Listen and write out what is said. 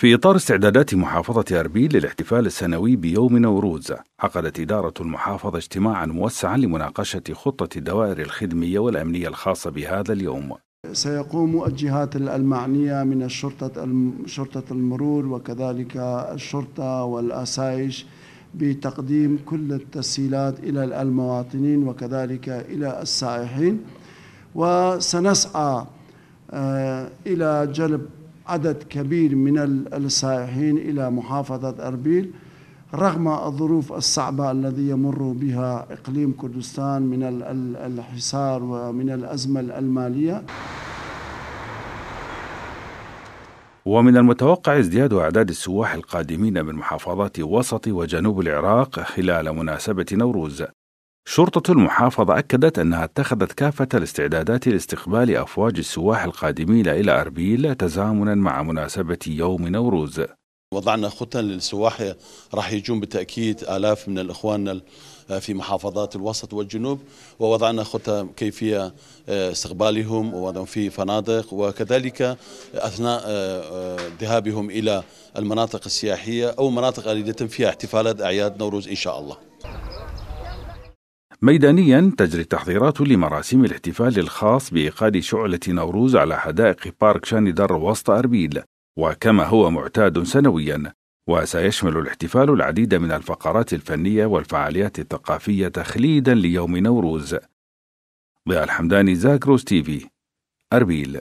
في إطار استعدادات محافظة أربيل للاحتفال السنوي بيوم نوروز عقدت إدارة المحافظة اجتماعا موسعا لمناقشة خطة الدوائر الخدمية والأمنية الخاصة بهذا اليوم سيقوم الجهات المعنية من الشرطة شرطة المرور وكذلك الشرطة والأسايش بتقديم كل التسهيلات إلى المواطنين وكذلك إلى السائحين وسنسعى آه، إلى جلب عدد كبير من السائحين إلى محافظة أربيل رغم الظروف الصعبة الذي يمر بها إقليم كردستان من الحصار ومن الأزمة المالية ومن المتوقع ازدياد أعداد السواح القادمين من محافظات وسط وجنوب العراق خلال مناسبة نوروز شرطة المحافظة أكدت أنها اتخذت كافة الاستعدادات لاستقبال أفواج السواح القادمين إلى أربيل تزامنا مع مناسبة يوم نوروز وضعنا خطة للسواح راح يجون بالتأكيد آلاف من الإخوان في محافظات الوسط والجنوب ووضعنا خطة كيفية آه، استقبالهم ووضعهم في فنادق وكذلك أثناء آه، آه، ذهابهم إلى المناطق السياحية أو مناطق التي يتم فيها احتفالات أعياد نوروز إن شاء الله ميدانيا تجري التحضيرات لمراسم الاحتفال الخاص بإيقاد شعلة نوروز على حدائق بارك شاندر وسط أربيل وكما هو معتاد سنويا وسيشمل الاحتفال العديد من الفقرات الفنية والفعاليات الثقافية تخليدا ليوم نوروز ضياء الحمداني زاكروس تيفي أربيل